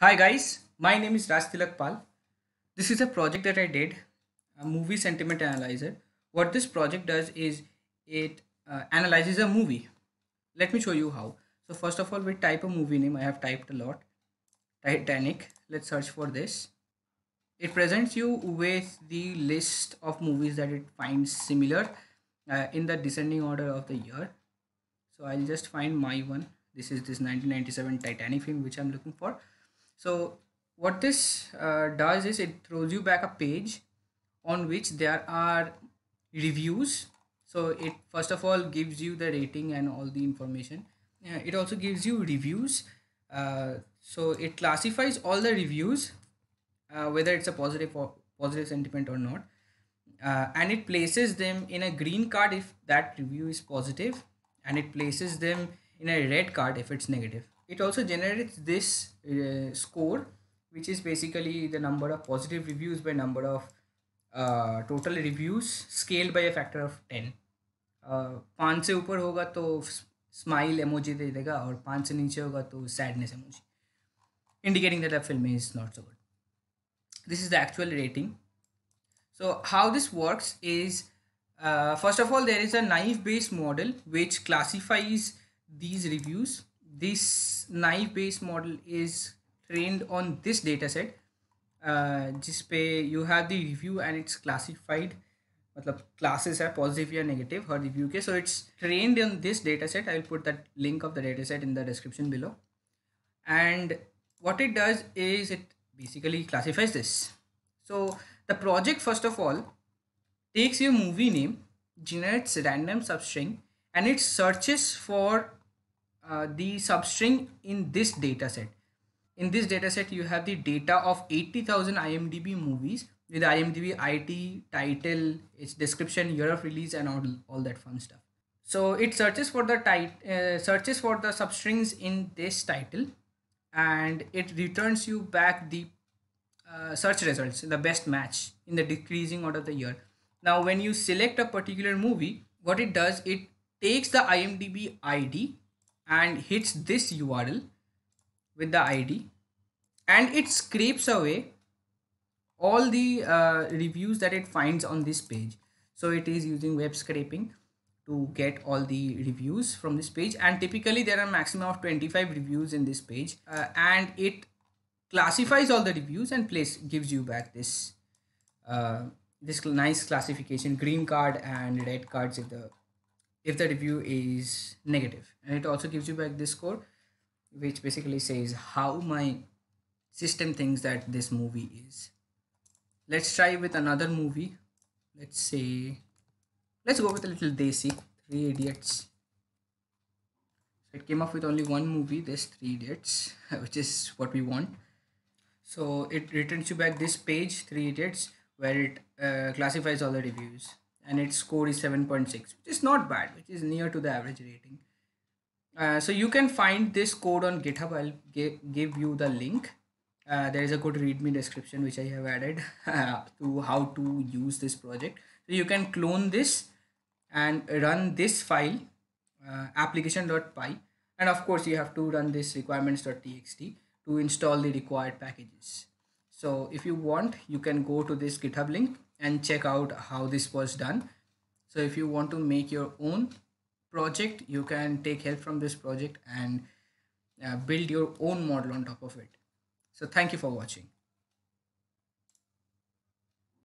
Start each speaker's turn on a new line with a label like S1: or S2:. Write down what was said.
S1: Hi guys, my name is Raj Pal. This is a project that I did, a movie sentiment analyzer. What this project does is it uh, analyzes a movie. Let me show you how. So first of all, we type a movie name. I have typed a lot. Titanic. Let's search for this. It presents you with the list of movies that it finds similar uh, in the descending order of the year. So I'll just find my one. This is this 1997 Titanic film which I'm looking for so what this uh, does is it throws you back a page on which there are reviews so it first of all gives you the rating and all the information it also gives you reviews uh, so it classifies all the reviews uh, whether it's a positive or positive sentiment or not uh, and it places them in a green card if that review is positive and it places them in a red card if it's negative it also generates this uh, score which is basically the number of positive reviews by number of uh, total reviews scaled by a factor of ten. Five uh, se ऊपर होगा to smile emoji they dega aur five se niche होगा to sadness emoji, indicating that a film is not so good. This is the actual rating. So how this works is, uh, first of all, there is a naive based model which classifies these reviews this naive base model is trained on this data set uh, pe you have the review and it's classified matlab, classes are positive or negative for the review okay so it's trained on this data set i'll put that link of the data set in the description below and what it does is it basically classifies this so the project first of all takes your movie name generates random substring and it searches for uh, the substring in this dataset. In this dataset, you have the data of 80,000 IMDb movies with IMDb IT, title, its description, year of release, and all, all that fun stuff. So it searches for the title, uh, searches for the substrings in this title, and it returns you back the uh, search results, the best match in the decreasing order of the year. Now, when you select a particular movie, what it does, it takes the IMDb ID and hits this URL with the ID and it scrapes away all the uh, reviews that it finds on this page. So it is using web scraping to get all the reviews from this page and typically there are maximum of 25 reviews in this page uh, and it classifies all the reviews and place gives you back this uh, this nice classification green card and red cards if the if the review is negative and it also gives you back this score which basically says how my system thinks that this movie is let's try with another movie let's say let's go with a little desi three idiots it came up with only one movie this three idiots which is what we want so it returns you back this page three idiots where it uh, classifies all the reviews and its score is 7.6 which is not bad which is near to the average rating uh, so you can find this code on github i'll give you the link uh, there is a good readme description which i have added to how to use this project so you can clone this and run this file uh, application.py and of course you have to run this requirements.txt to install the required packages so if you want you can go to this github link and check out how this was done so if you want to make your own project you can take help from this project and uh, build your own model on top of it so thank you for watching